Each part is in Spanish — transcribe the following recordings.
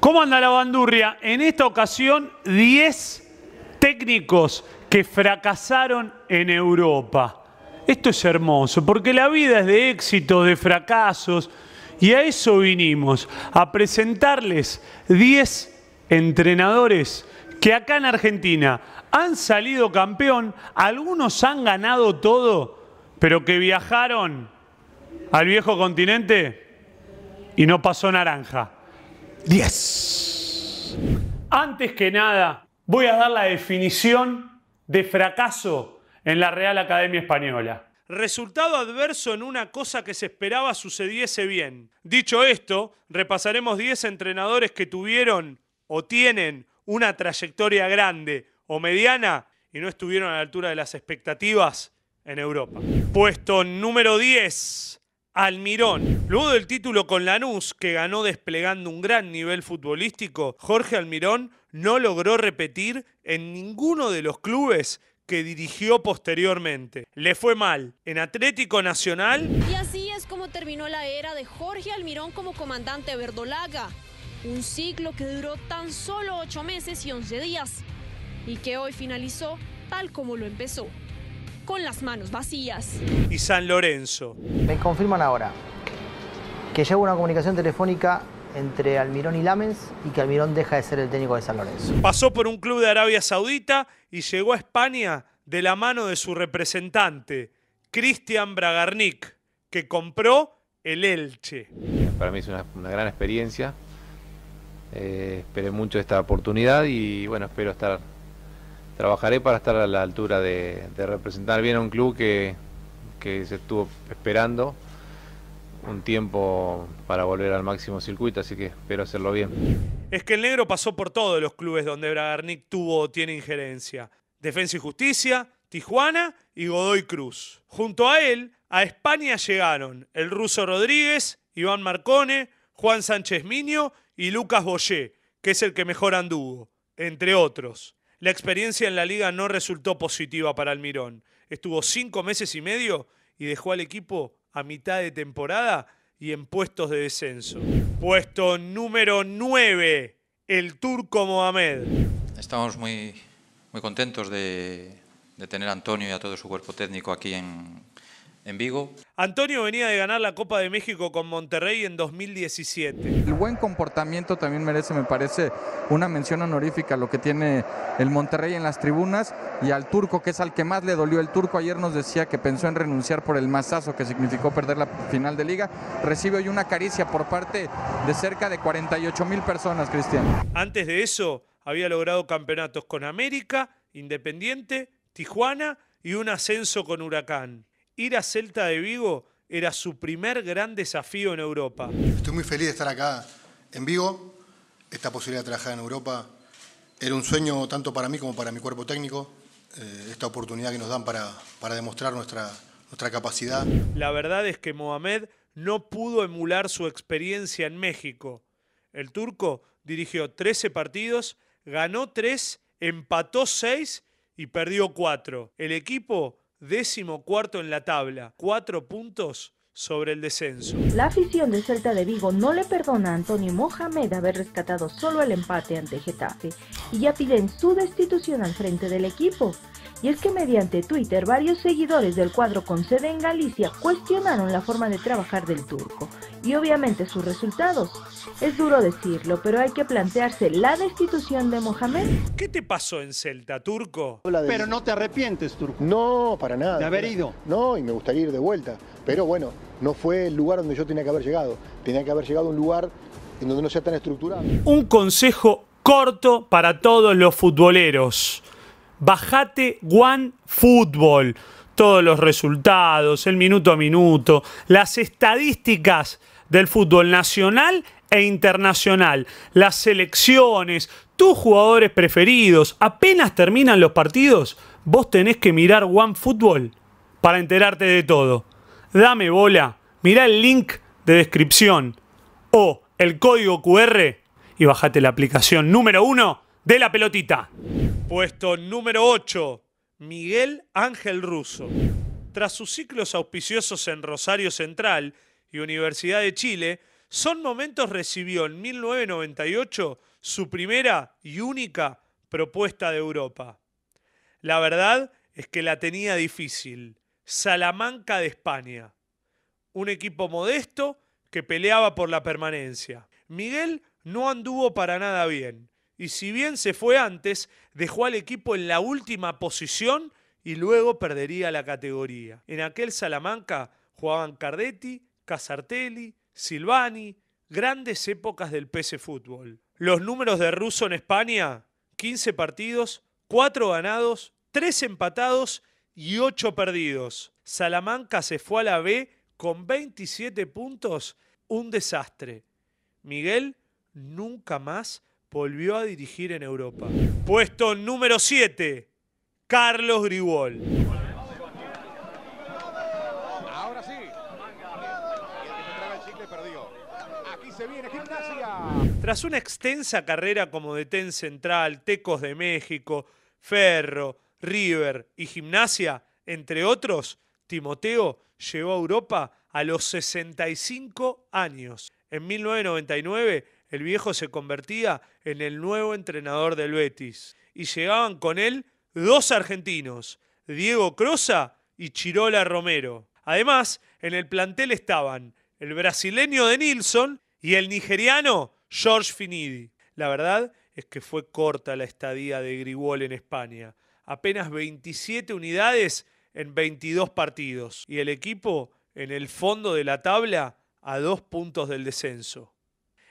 ¿Cómo anda la bandurria? En esta ocasión, 10 técnicos que fracasaron en Europa. Esto es hermoso, porque la vida es de éxitos, de fracasos, y a eso vinimos, a presentarles 10 entrenadores que acá en Argentina han salido campeón, algunos han ganado todo, pero que viajaron al viejo continente y no pasó naranja. 10. Antes que nada, voy a dar la definición de fracaso en la Real Academia Española. Resultado adverso en una cosa que se esperaba sucediese bien. Dicho esto, repasaremos 10 entrenadores que tuvieron o tienen una trayectoria grande o mediana y no estuvieron a la altura de las expectativas en Europa. Puesto número 10. Almirón. Luego del título con Lanús, que ganó desplegando un gran nivel futbolístico, Jorge Almirón no logró repetir en ninguno de los clubes que dirigió posteriormente. Le fue mal en Atlético Nacional. Y así es como terminó la era de Jorge Almirón como comandante verdolaga. Un ciclo que duró tan solo ocho meses y 11 días y que hoy finalizó tal como lo empezó con las manos vacías. Y San Lorenzo. Me confirman ahora que llegó una comunicación telefónica entre Almirón y Lamens y que Almirón deja de ser el técnico de San Lorenzo. Pasó por un club de Arabia Saudita y llegó a España de la mano de su representante, Cristian Bragarnik, que compró el Elche. Para mí es una, gran experiencia. Eh, esperé mucho esta oportunidad y bueno, espero estar trabajaré para estar a la altura de, representar bien a un club que, se estuvo esperando un tiempo para volver al máximo circuito, así que espero hacerlo bien. Es que el negro pasó por todos los clubes donde Bragarnik tuvo o tiene injerencia. Defensa y Justicia, Tijuana y Godoy Cruz. Junto a él, a España llegaron el ruso Rodríguez, Iván Marcone, Juan Sánchez Miño y Lucas Boyé, que es el que mejor anduvo, entre otros. La experiencia en la liga no resultó positiva para Almirón. Estuvo cinco meses y medio y dejó al equipo a mitad de temporada y en puestos de descenso. Puesto número 9, el turco Mohamed. Estamos muy, muy contentos de, de tener a Antonio y a todo su cuerpo técnico aquí en, en Vigo. Antonio venía de ganar la Copa de México con Monterrey en 2017. El buen comportamiento también merece, me parece, una mención honorífica lo que tiene el Monterrey en las tribunas y al turco, que es al que más le dolió. El turco ayer nos decía que pensó en renunciar por el mazazo que significó perder la final de liga. Recibe hoy una caricia por parte de cerca de 48 mil personas, Cristian. Antes de eso, había logrado campeonatos con América, Independiente, Tijuana y un ascenso con Huracán ir a Celta de Vigo era su primer gran desafío en Europa. Estoy muy feliz de estar acá en Vigo. Esta posibilidad de trabajar en Europa era un sueño tanto para mí como para mi cuerpo técnico. Eh, esta oportunidad que nos dan para, para demostrar nuestra, nuestra capacidad. La verdad es que Mohamed no pudo emular su experiencia en México. El turco dirigió 13 partidos, ganó 3, empató 6 y perdió 4. El equipo décimo cuarto en la tabla, cuatro puntos sobre el descenso. La afición de Celta de Vigo no le perdona a Antonio Mohamed haber rescatado solo el empate ante Getafe y ya piden su destitución al frente del equipo y es que mediante Twitter varios seguidores del cuadro con sede en Galicia cuestionaron la forma de trabajar del turco y obviamente sus resultados. Es duro decirlo, pero hay que plantearse la destitución de Mohamed. ¿Qué te pasó en Celta, turco? Pero no te arrepientes, turco. No, para nada. De haber ido. No, y me gustaría ir de vuelta. Pero bueno, no fue el lugar donde yo tenía que haber llegado. Tenía que haber llegado a un lugar en donde no sea tan estructurado. Un consejo corto para todos los futboleros. Bajate One Football, Todos los resultados, el minuto a minuto, las estadísticas del fútbol nacional e internacional, las selecciones, tus jugadores preferidos. Apenas terminan los partidos, vos tenés que mirar One Football para enterarte de todo. Dame bola, mirá el link de descripción o el código QR y bajate la aplicación número uno de la pelotita. Puesto número 8, Miguel Ángel Russo. Tras sus ciclos auspiciosos en Rosario Central y Universidad de Chile, Son Momentos recibió en 1998 su primera y única propuesta de Europa. La verdad es que la tenía difícil. Salamanca de España. Un equipo modesto que peleaba por la permanencia. Miguel no anduvo para nada bien y si bien se fue antes, dejó al equipo en la última posición y luego perdería la categoría. En aquel Salamanca jugaban Cardetti, Casartelli, Silvani, grandes épocas del PC Fútbol. Los números de Russo en España, 15 partidos, 4 ganados, 3 empatados y 8 perdidos. Salamanca se fue a la B con 27 puntos, un desastre. Miguel nunca más volvió a dirigir en Europa. Puesto número 7, Carlos Gribol. Ahora sí. Aquí se viene gimnasia. Tras una extensa carrera como ten Central, Tecos de México, Ferro, River y Gimnasia, entre otros, Timoteo llegó a Europa a los 65 años. En 1999 el viejo se convertía en el nuevo entrenador del Betis. Y llegaban con él dos argentinos, Diego Crosa y Chirola Romero. Además, en el plantel estaban el brasileño de Nilsson y el nigeriano George Finidi. La verdad es que fue corta la estadía de Grigol en España. Apenas 27 unidades en 22 partidos. Y el equipo en el fondo de la tabla a dos puntos del descenso.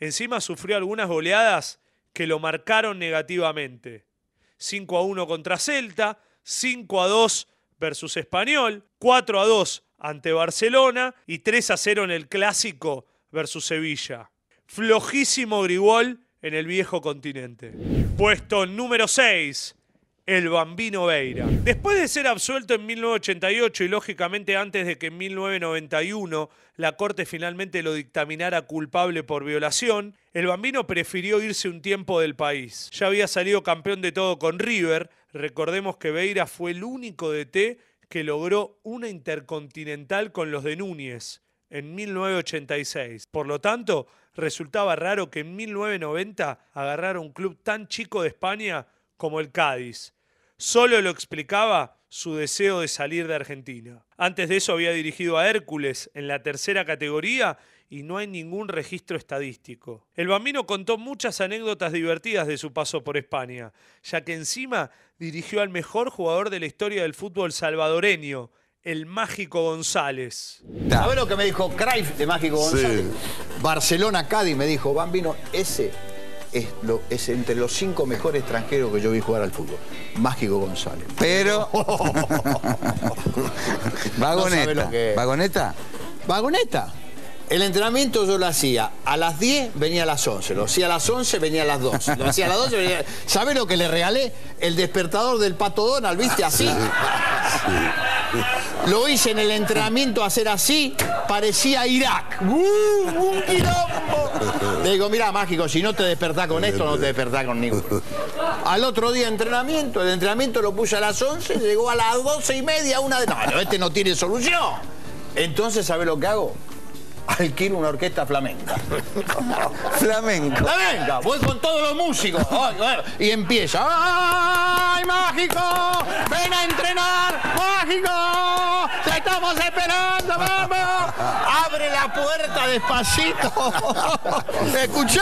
Encima sufrió algunas goleadas que lo marcaron negativamente. 5 a 1 contra Celta, 5 a 2 versus Español, 4 a 2 ante Barcelona y 3 a 0 en el Clásico versus Sevilla. Flojísimo Grigol en el viejo continente. Puesto número 6 el Bambino Beira. Después de ser absuelto en 1988 y lógicamente antes de que en 1991 la Corte finalmente lo dictaminara culpable por violación, el Bambino prefirió irse un tiempo del país. Ya había salido campeón de todo con River, recordemos que Beira fue el único DT que logró una intercontinental con los de Núñez en 1986. Por lo tanto, resultaba raro que en 1990 agarrara un club tan chico de España como el Cádiz solo lo explicaba su deseo de salir de Argentina. Antes de eso había dirigido a Hércules en la tercera categoría y no hay ningún registro estadístico. El bambino contó muchas anécdotas divertidas de su paso por España, ya que encima dirigió al mejor jugador de la historia del fútbol salvadoreño, el Mágico González. ¿Sabes lo que me dijo Craig de Mágico González? Barcelona Cádiz me dijo, bambino, ese es, lo, es, entre los cinco mejores extranjeros que yo vi jugar al fútbol. Mágico González. Pero. Vagoneta. Vagoneta. Vagoneta. El entrenamiento yo lo hacía a las 10, venía a las 11. Lo hacía a las 11, venía a las 12. Lo hacía a las 12, venía ¿Sabe lo que le regalé? El despertador del Pato Donald, ¿viste? Así. Lo hice en el entrenamiento hacer así. Parecía Irak. ¡Uh! un le digo, mira, mágico, si no te despertás con esto, no te despertás con ninguno. Al otro día entrenamiento, el entrenamiento lo puse a las 11, llegó a las 12 y media, una de... No, este no tiene solución. Entonces, ¿sabe lo que hago? alquilo una orquesta flamenca. Flamenca. Flamenca. Voy con todos los músicos. Y empieza. ¡Ay, mágico! ¡Ven a entrenar! ¡Mágico! Despacito. despacito. ¿Escuchó?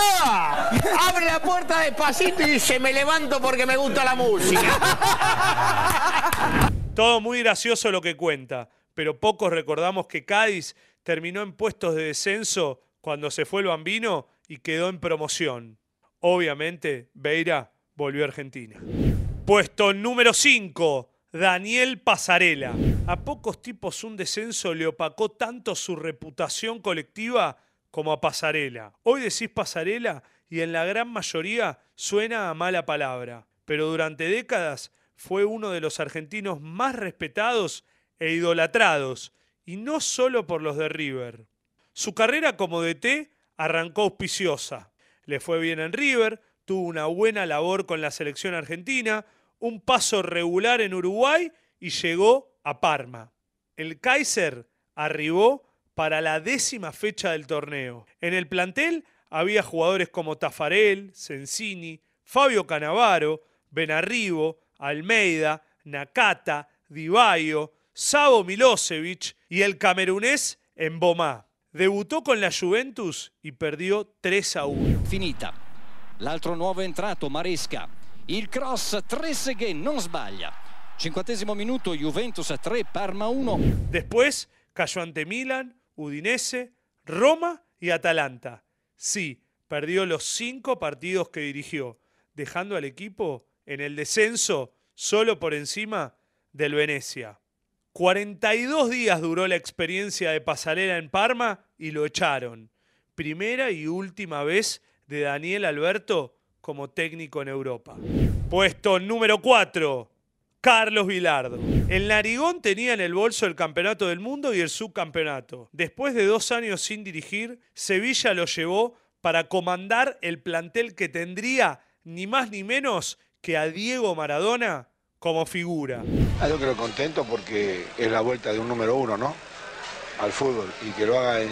abre la puerta despacito y dice, me levanto porque me gusta la música. Todo muy gracioso lo que cuenta, pero pocos recordamos que Cádiz terminó en puestos de descenso cuando se fue el bambino y quedó en promoción. Obviamente, Beira volvió a Argentina. Puesto número 5 Daniel Pasarela. A pocos tipos un descenso le opacó tanto su reputación colectiva como a Pasarela. Hoy decís Pasarela y en la gran mayoría suena a mala palabra, pero durante décadas fue uno de los argentinos más respetados e idolatrados, y no solo por los de River. Su carrera como DT arrancó auspiciosa. Le fue bien en River, tuvo una buena labor con la selección argentina, un paso regular en Uruguay y llegó a Parma. El Kaiser arribó para la décima fecha del torneo. En el plantel había jugadores como Tafarel, Sensini, Fabio Canavaro, Benarribo, Almeida, Nakata, divayo Savo Milosevic y el camerunés Embomá. Debutó con la Juventus y perdió 3 a 1. Finita. L'altro nuovo entrato, Maresca il cross que non sbaglia. Cinquantesimo minuto, Juventus 3, Parma 1. Después cayó ante Milan, Udinese, Roma y Atalanta. Sí, perdió los cinco partidos que dirigió, dejando al equipo en el descenso solo por encima del Venecia. 42 días duró la experiencia de Pasarela en Parma y lo echaron. Primera y última vez de Daniel Alberto como técnico en Europa. Puesto número 4. Carlos Vilardo. El Narigón tenía en el bolso el campeonato del mundo y el subcampeonato. Después de dos años sin dirigir, Sevilla lo llevó para comandar el plantel que tendría ni más ni menos que a Diego Maradona como figura. Ah, yo creo contento porque es la vuelta de un número uno, ¿no? Al fútbol y que lo haga en,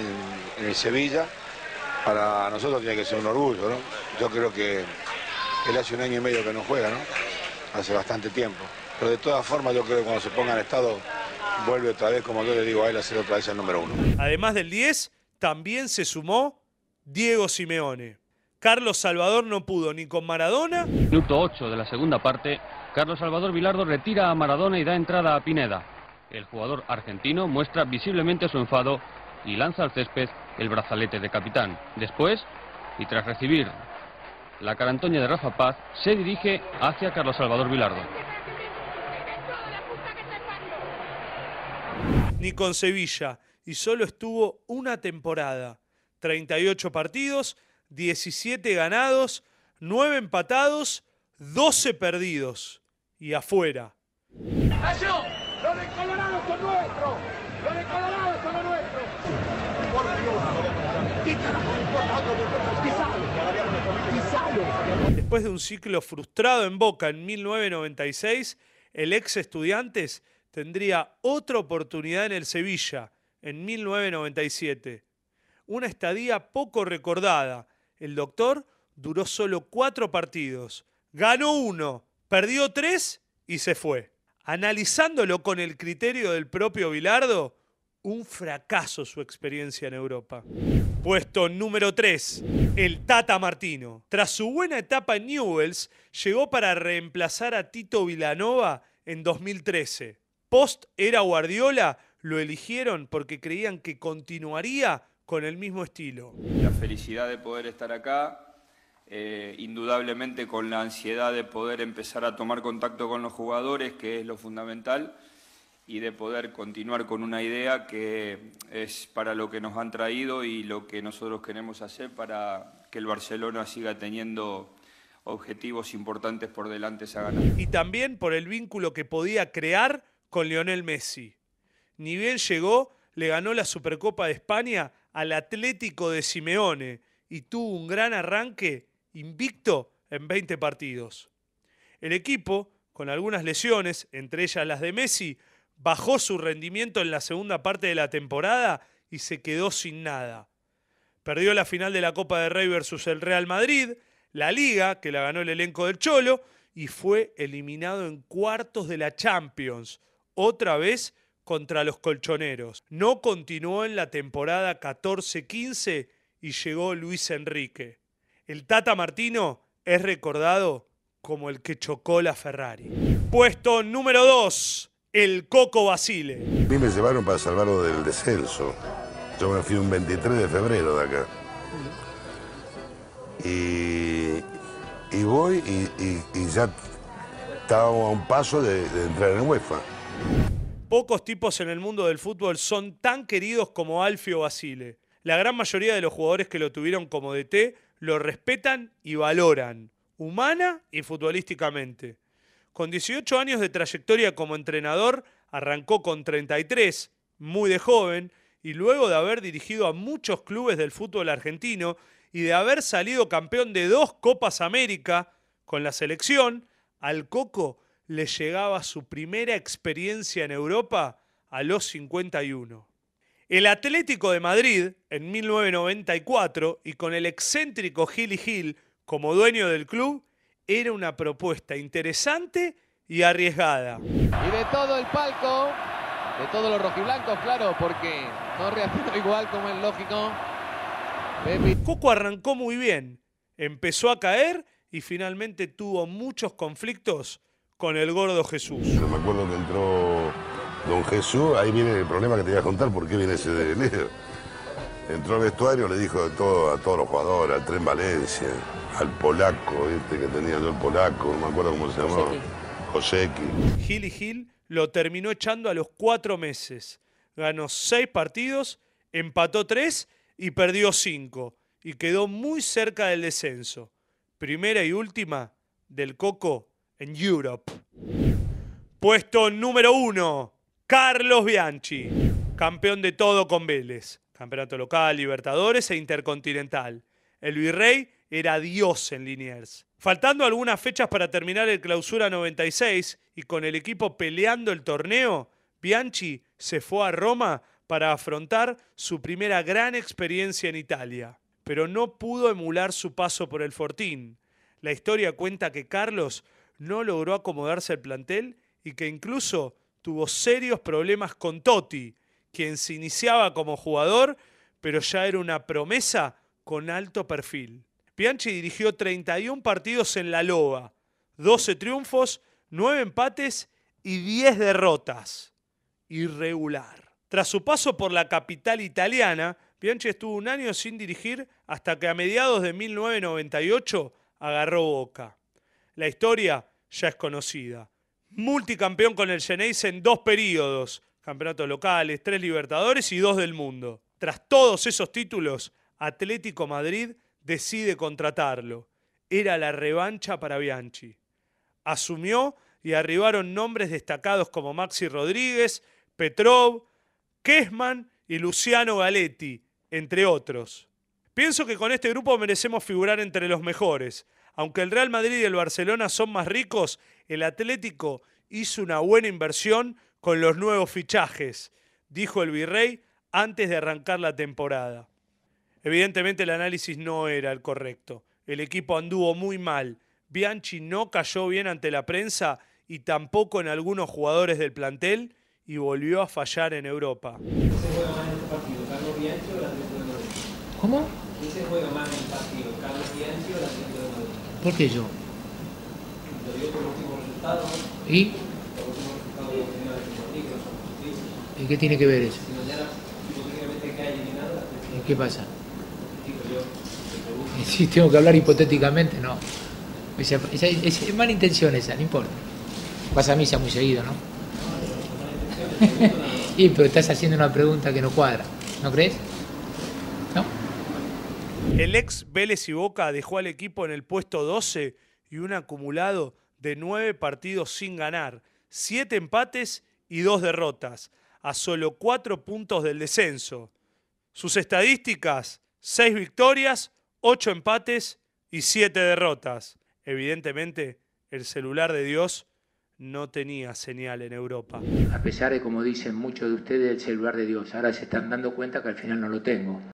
en el Sevilla, para nosotros tiene que ser un orgullo, ¿no? Yo creo que él hace un año y medio que no juega, ¿no? Hace bastante tiempo. Pero de todas formas yo creo que cuando se ponga en estado vuelve otra vez, como yo le digo a él, a ser otra vez el número uno. Además del 10, también se sumó Diego Simeone. Carlos Salvador no pudo ni con Maradona. Minuto 8 de la segunda parte, Carlos Salvador Vilardo retira a Maradona y da entrada a Pineda. El jugador argentino muestra visiblemente su enfado y lanza al césped el brazalete de capitán. Después, y tras recibir la carantoña de Rafa Paz se dirige hacia Carlos Salvador Vilardo. Ni con Sevilla, y solo estuvo una temporada. 38 partidos, 17 ganados, 9 empatados, 12 perdidos. Y afuera. de Colorado son ¡Por Dios! Después de un ciclo frustrado en Boca en 1996, el ex Estudiantes tendría otra oportunidad en el Sevilla en 1997. Una estadía poco recordada. El doctor duró solo cuatro partidos. Ganó uno, perdió tres y se fue. Analizándolo con el criterio del propio Bilardo, un fracaso su experiencia en Europa. Puesto número 3, el Tata Martino. Tras su buena etapa en Newells, llegó para reemplazar a Tito Vilanova en 2013. Post era Guardiola, lo eligieron porque creían que continuaría con el mismo estilo. La felicidad de poder estar acá, eh, indudablemente con la ansiedad de poder empezar a tomar contacto con los jugadores, que es lo fundamental y de poder continuar con una idea que es para lo que nos han traído y lo que nosotros queremos hacer para que el Barcelona siga teniendo objetivos importantes por delante esa ganar. Y también por el vínculo que podía crear con Lionel Messi. Ni bien llegó, le ganó la Supercopa de España al Atlético de Simeone y tuvo un gran arranque invicto en 20 partidos. El equipo, con algunas lesiones, entre ellas las de Messi, bajó su rendimiento en la segunda parte de la temporada y se quedó sin nada. Perdió la final de la Copa de Rey versus el Real Madrid, la Liga, que la ganó el elenco del Cholo, y fue eliminado en cuartos de la Champions, otra vez contra los colchoneros. No continuó en la temporada 14-15 y llegó Luis Enrique. El Tata Martino es recordado como el que chocó la Ferrari. Puesto número 2 el Coco Basile. A mí me llevaron para salvarlo del descenso. Yo me fui un 23 de febrero de acá. Y, voy y, ya estábamos a un paso de, de entrar en UEFA. Pocos tipos en el mundo del fútbol son tan queridos como Alfio Basile. La gran mayoría de los jugadores que lo tuvieron como DT lo respetan y valoran, humana y futbolísticamente. Con 18 años de trayectoria como entrenador, arrancó con 33, muy de joven, y luego de haber dirigido a muchos clubes del fútbol argentino y de haber salido campeón de dos Copas América con la selección, al Coco le llegaba su primera experiencia en Europa a los 51. El Atlético de Madrid, en 1994, y con el excéntrico Gil Hill Gil como dueño del club, era una propuesta interesante y arriesgada. Y de todo el palco, de todos los rojiblancos, claro, porque no reaccionó igual como es lógico. Pepe. Coco arrancó muy bien, empezó a caer y finalmente tuvo muchos conflictos con el gordo Jesús. Yo me acuerdo que entró don Jesús, ahí viene el problema que te voy a contar, por qué viene ese de Leo. Entró al vestuario, le dijo de todo a todos los jugadores, al Tren Valencia, al polaco, este que tenía yo el polaco, no me acuerdo cómo se llamaba. Joseki. Gil y Gil lo terminó echando a los cuatro meses. Ganó seis partidos, empató tres y perdió cinco. Y quedó muy cerca del descenso. Primera y última del Coco en Europe. Puesto número uno, Carlos Bianchi, campeón de todo con Vélez. Campeonato local, Libertadores e Intercontinental. El Virrey era Dios en Liniers. Faltando algunas fechas para terminar el clausura 96 y con el equipo peleando el torneo, Bianchi se fue a Roma para afrontar su primera gran experiencia en Italia, pero no pudo emular su paso por el Fortín. La historia cuenta que Carlos no logró acomodarse al plantel y que incluso tuvo serios problemas con Totti, quien se iniciaba como jugador, pero ya era una promesa con alto perfil. Pianchi dirigió 31 partidos en la Loba, 12 triunfos, 9 empates y 10 derrotas. Irregular. Tras su paso por la capital italiana, Pianchi estuvo un año sin dirigir hasta que a mediados de 1998 agarró Boca. La historia ya es conocida. Multicampeón con el Geneis en dos periodos, campeonatos locales, tres Libertadores y dos del mundo. Tras todos esos títulos, Atlético Madrid decide contratarlo. Era la revancha para Bianchi. Asumió y arribaron nombres destacados como Maxi Rodríguez, Petrov, Kesman y Luciano Galetti, entre otros. Pienso que con este grupo merecemos figurar entre los mejores. Aunque el Real Madrid y el Barcelona son más ricos, el Atlético hizo una buena inversión con los nuevos fichajes, dijo el virrey antes de arrancar la temporada. Evidentemente el análisis no era el correcto. El equipo anduvo muy mal. Bianchi no cayó bien ante la prensa y tampoco en algunos jugadores del plantel y volvió a fallar en Europa. ¿Cómo? ¿Por qué yo? ¿Y? qué tiene que ver eso? qué pasa? Si tengo que hablar hipotéticamente, no. es mala intención esa, no importa. Pasa a mí, misa muy seguido, ¿no? y pero estás haciendo una pregunta que no cuadra, ¿no crees? ¿No? El ex Vélez y Boca dejó al equipo en el puesto 12 y un acumulado de nueve partidos sin ganar, siete empates y dos derrotas a solo cuatro puntos del descenso. Sus estadísticas, seis victorias, ocho empates y siete derrotas. Evidentemente, el celular de Dios no tenía señal en Europa. A pesar de, como dicen muchos de ustedes, el celular de Dios, ahora se están dando cuenta que al final no lo tengo.